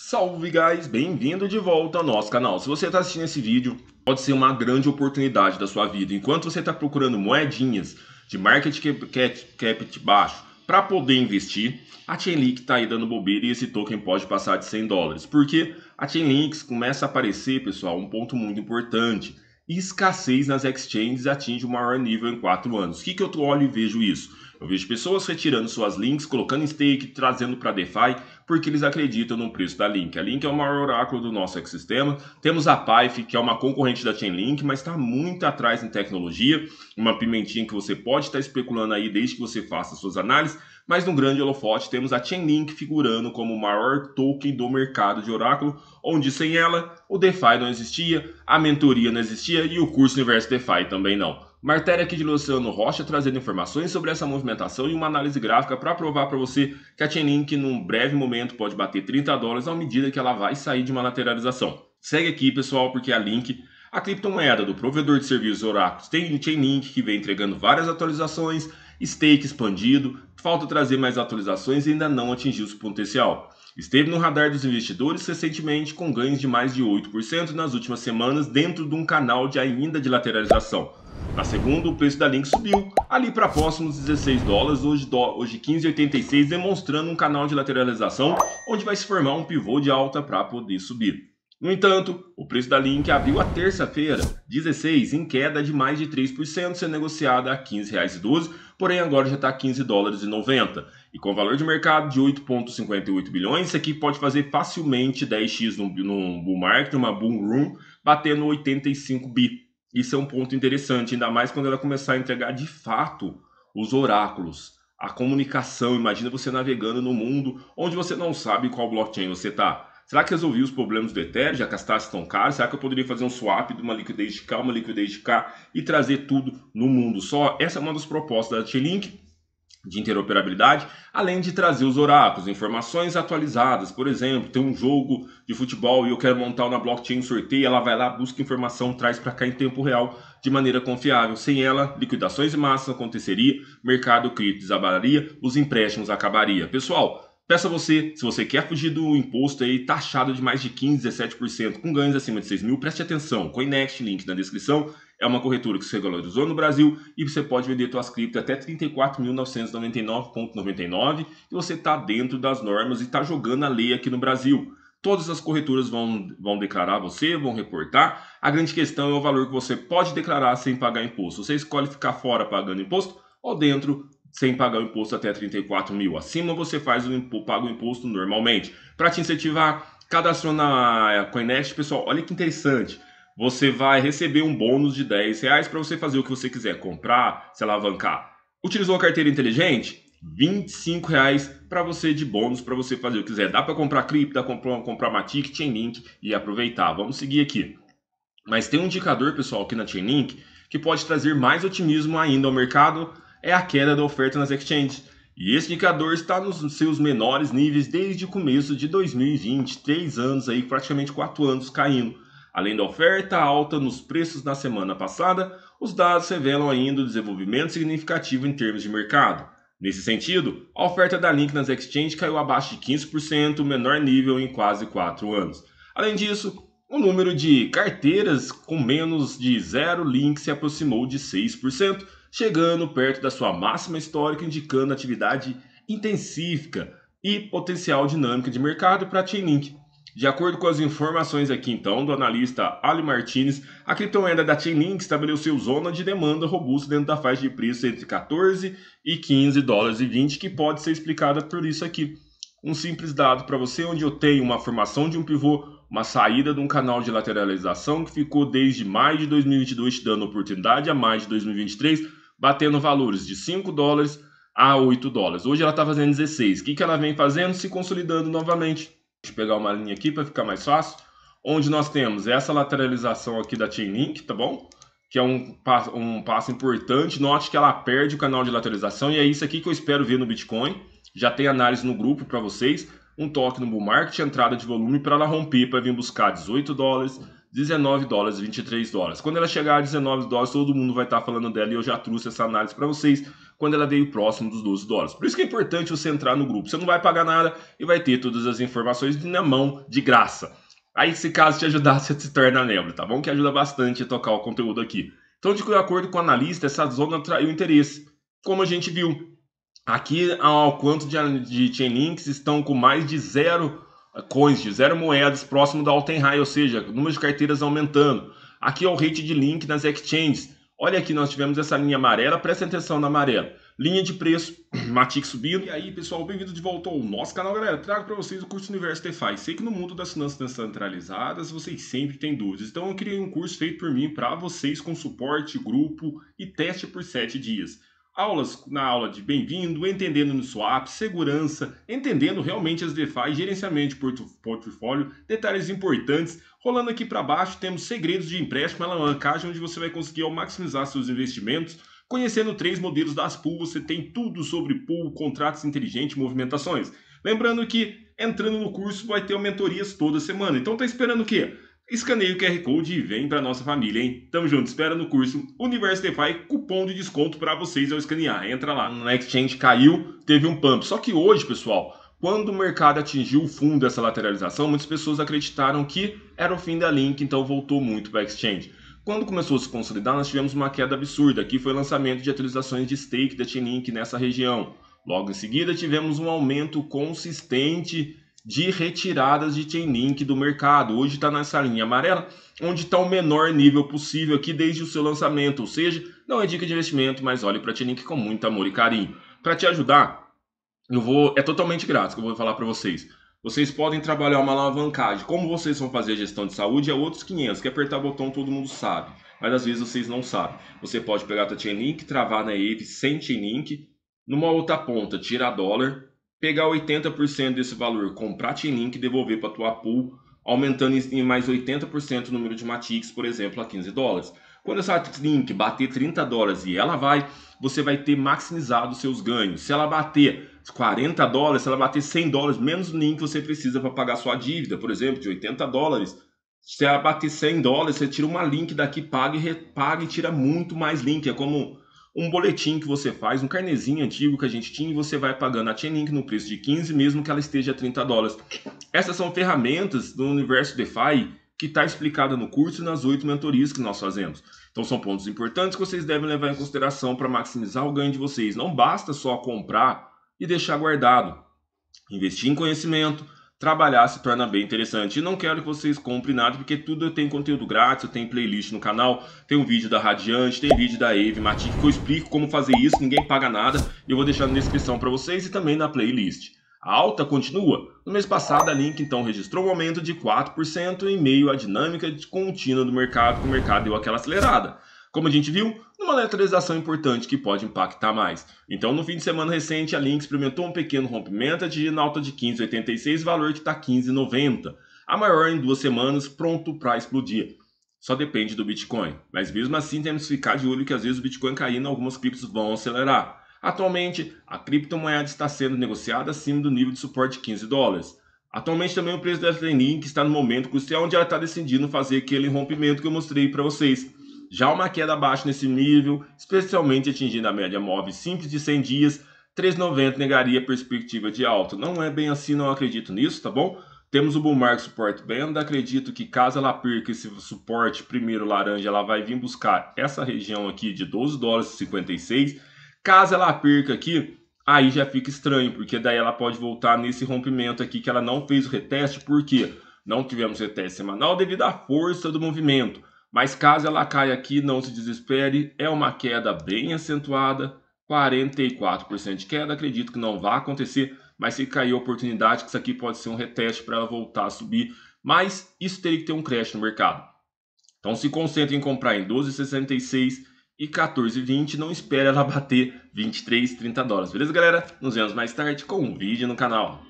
Salve guys, bem-vindo de volta ao nosso canal. Se você está assistindo esse vídeo, pode ser uma grande oportunidade da sua vida. Enquanto você está procurando moedinhas de market cap, cap baixo para poder investir, a Chainlink está aí dando bobeira e esse token pode passar de 100 dólares. Porque a Chainlink começa a aparecer, pessoal, um ponto muito importante – escassez nas exchanges atinge o maior nível em quatro anos. O que, que eu olho e vejo isso? Eu vejo pessoas retirando suas links, colocando stake, trazendo para DeFi, porque eles acreditam no preço da Link. A Link é o maior oráculo do nosso ecossistema. Temos a Pyfe, que é uma concorrente da Chainlink, mas está muito atrás em tecnologia. Uma pimentinha que você pode estar tá especulando aí desde que você faça suas análises mas no grande holofote temos a Chainlink figurando como o maior token do mercado de oráculo, onde sem ela o DeFi não existia, a mentoria não existia e o curso Universo DeFi também não. Martéria aqui de Luciano Rocha trazendo informações sobre essa movimentação e uma análise gráfica para provar para você que a Chainlink num breve momento pode bater 30 dólares à medida que ela vai sair de uma lateralização. Segue aqui, pessoal, porque a Link a criptomoeda do provedor de serviços Oracle tem Chainlink, que vem entregando várias atualizações, stake expandido, falta trazer mais atualizações e ainda não atingiu seu potencial. Esteve no radar dos investidores recentemente com ganhos de mais de 8% nas últimas semanas dentro de um canal de ainda de lateralização. Na segunda, o preço da Link subiu, ali para próximos 16 dólares, hoje, do, hoje 15,86, demonstrando um canal de lateralização onde vai se formar um pivô de alta para poder subir. No entanto, o preço da Link abriu a terça-feira, 16, em queda de mais de 3%, sendo negociada a R$ 15,12, porém agora já está a R$ 15,90. e E com valor de mercado de 8,58 bilhões, isso aqui pode fazer facilmente 10x num, num bull market, numa boom room, batendo 85 bi. Isso é um ponto interessante, ainda mais quando ela começar a entregar de fato os oráculos a comunicação. Imagina você navegando no mundo onde você não sabe qual blockchain você está. Será que resolvi os problemas do Ethereum, já que as taxas estão caras? Será que eu poderia fazer um swap de uma liquidez de cá, uma liquidez de cá e trazer tudo no mundo só? Essa é uma das propostas da Chainlink de interoperabilidade, além de trazer os oráculos, informações atualizadas. Por exemplo, tem um jogo de futebol e eu quero montar na blockchain um sorteio, ela vai lá, busca informação, traz para cá em tempo real de maneira confiável. Sem ela, liquidações em massa aconteceria, mercado cripto desabalaria, os empréstimos acabaria. Pessoal, Peço a você, se você quer fugir do imposto aí taxado de mais de 15%, 17% com ganhos acima de 6 mil, preste atenção. Coinex, link na descrição, é uma corretora que se regularizou no Brasil e você pode vender suas criptas até 34.999,99 e você está dentro das normas e está jogando a lei aqui no Brasil. Todas as corretoras vão, vão declarar você, vão reportar. A grande questão é o valor que você pode declarar sem pagar imposto. Você escolhe ficar fora pagando imposto ou dentro sem pagar o imposto até 34 mil. Acima você faz o imposto, paga o imposto normalmente. Para te incentivar, cadastrou na eh, Coinest, pessoal, olha que interessante. Você vai receber um bônus de 10 reais para você fazer o que você quiser, comprar, se alavancar. Utilizou a carteira inteligente? 25 reais para você de bônus para você fazer o que quiser. Dá para comprar cripto, comprar, comprar Matic, Chainlink e aproveitar. Vamos seguir aqui. Mas tem um indicador, pessoal, aqui na Chainlink que pode trazer mais otimismo ainda ao mercado é a queda da oferta nas exchanges. E esse indicador está nos seus menores níveis desde o começo de 2020, três anos aí, praticamente quatro anos caindo. Além da oferta alta nos preços na semana passada, os dados revelam ainda o desenvolvimento significativo em termos de mercado. Nesse sentido, a oferta da Link nas exchanges caiu abaixo de 15%, o menor nível em quase quatro anos. Além disso, o número de carteiras com menos de zero link se aproximou de 6%, chegando perto da sua máxima histórica, indicando atividade intensiva e potencial dinâmica de mercado para a Chainlink. De acordo com as informações aqui então do analista Ali Martinez, a criptomoeda da Chainlink estabeleceu zona de demanda robusta dentro da faixa de preço entre 14 e 15 dólares e 20, que pode ser explicada por isso aqui. Um simples dado para você onde eu tenho uma formação de um pivô uma saída de um canal de lateralização que ficou desde maio de 2022 te dando oportunidade a maio de 2023, batendo valores de 5 dólares a 8 dólares. Hoje ela está fazendo 16. O que, que ela vem fazendo? Se consolidando novamente. Deixa eu pegar uma linha aqui para ficar mais fácil. Onde nós temos essa lateralização aqui da Chainlink, tá bom? Que é um, um passo importante. Note que ela perde o canal de lateralização e é isso aqui que eu espero ver no Bitcoin. Já tem análise no grupo para vocês um toque no bull market, entrada de volume para ela romper, para vir buscar 18 dólares, 19 dólares, 23 dólares. Quando ela chegar a 19 dólares, todo mundo vai estar tá falando dela e eu já trouxe essa análise para vocês quando ela veio próximo dos 12 dólares. Por isso que é importante você entrar no grupo. Você não vai pagar nada e vai ter todas as informações na mão de graça. Aí, se caso te ajudar, você se torna membro, tá bom? Que ajuda bastante a tocar o conteúdo aqui. Então, de acordo com o analista, essa zona atraiu interesse, como a gente viu. Aqui, ao quanto de, de Chainlinks estão com mais de zero eh, coins, de zero moedas, próximo da all high, ou seja, número de carteiras aumentando. Aqui é o rate de link nas exchanges. Olha aqui, nós tivemos essa linha amarela, presta atenção na amarela. Linha de preço, Matic subindo. E aí, pessoal, bem-vindo de volta ao nosso canal, galera. Trago para vocês o curso Universo DeFi. Sei que no mundo das finanças descentralizadas vocês sempre têm dúvidas. Então, eu criei um curso feito por mim para vocês com suporte, grupo e teste por 7 dias. Aulas na aula de bem-vindo, entendendo no swap, segurança, entendendo realmente as DeFi, gerenciamento de portfólio, detalhes importantes. Rolando aqui para baixo, temos segredos de empréstimo, alavancagem, é onde você vai conseguir maximizar seus investimentos. Conhecendo três modelos das pool, você tem tudo sobre pool, contratos inteligentes, movimentações. Lembrando que entrando no curso vai ter mentorias toda semana. Então tá esperando o quê? Escaneie o QR Code e vem para nossa família, hein? Tamo junto, espera no curso DeFi, cupom de desconto para vocês ao escanear. Entra lá. No exchange caiu, teve um pump. Só que hoje, pessoal, quando o mercado atingiu o fundo dessa lateralização, muitas pessoas acreditaram que era o fim da Link, então voltou muito para exchange. Quando começou a se consolidar, nós tivemos uma queda absurda, que foi o lançamento de atualizações de stake da Chainlink nessa região. Logo em seguida, tivemos um aumento consistente de retiradas de Chainlink do mercado. Hoje está nessa linha amarela, onde está o menor nível possível aqui desde o seu lançamento. Ou seja, não é dica de investimento, mas olhe para Chainlink com muito amor e carinho. Para te ajudar, eu vou é totalmente grátis que eu vou falar para vocês. Vocês podem trabalhar uma alavancagem. Como vocês vão fazer a gestão de saúde é outros 500, que apertar o botão todo mundo sabe. Mas às vezes vocês não sabem. Você pode pegar a Chainlink, travar na EVE sem Chainlink, numa outra ponta, tirar dólar, pegar 80% desse valor, comprar Chainlink e devolver para a tua pool, aumentando em mais 80% o número de Matix, por exemplo, a 15 dólares. Quando essa Link bater 30 dólares e ela vai, você vai ter maximizado seus ganhos. Se ela bater 40 dólares, se ela bater 100 dólares, menos o link que você precisa para pagar sua dívida, por exemplo, de 80 dólares. Se ela bater 100 dólares, você tira uma link daqui, paga e repaga e tira muito mais link. É como um boletim que você faz, um carnezinho antigo que a gente tinha e você vai pagando a Chainlink no preço de 15, mesmo que ela esteja a 30 dólares. Essas são ferramentas do universo DeFi que está explicada no curso e nas oito mentorias que nós fazemos. Então são pontos importantes que vocês devem levar em consideração para maximizar o ganho de vocês. Não basta só comprar e deixar guardado. Investir em conhecimento, trabalhar se torna bem interessante. E não quero que vocês comprem nada, porque tudo eu tenho conteúdo grátis, eu tenho playlist no canal, tem um vídeo da Radiante, tem vídeo da Eve Matic, que eu explico como fazer isso, ninguém paga nada, e eu vou deixar na descrição para vocês e também na playlist. A alta continua. No mês passado, a Link então registrou um aumento de 4% em meio à dinâmica contínua do mercado, que o mercado deu aquela acelerada. Como a gente viu, uma lateralização importante que pode impactar mais. Então, no fim de semana recente, a Link experimentou um pequeno rompimento atingindo alta de 15,86, valor que está 15,90. A maior em duas semanas, pronto para explodir. Só depende do Bitcoin. Mas mesmo assim, temos que ficar de olho que às vezes o Bitcoin caindo, algumas criptos vão acelerar. Atualmente, a criptomoeda está sendo negociada acima do nível de suporte de 15 dólares. Atualmente também o preço da LINK está no momento crucial onde ela está decidindo fazer aquele rompimento que eu mostrei para vocês. Já uma queda abaixo nesse nível, especialmente atingindo a média móvel simples de 100 dias, 3,90 negaria a perspectiva de alta. Não é bem assim, não acredito nisso, tá bom? Temos o bull market support band, acredito que caso ela perca esse suporte primeiro laranja, ela vai vir buscar essa região aqui de 12 dólares e 56. Caso ela perca aqui, aí já fica estranho, porque daí ela pode voltar nesse rompimento aqui que ela não fez o reteste, porque não tivemos reteste semanal devido à força do movimento. Mas caso ela caia aqui, não se desespere, é uma queda bem acentuada, 44% de queda, acredito que não vai acontecer, mas se cair a oportunidade, que isso aqui pode ser um reteste para ela voltar a subir, mas isso teria que ter um crash no mercado. Então se concentre em comprar em 12,66 e 14,20, não espere ela bater 23,30 dólares. Beleza, galera? Nos vemos mais tarde com um vídeo no canal.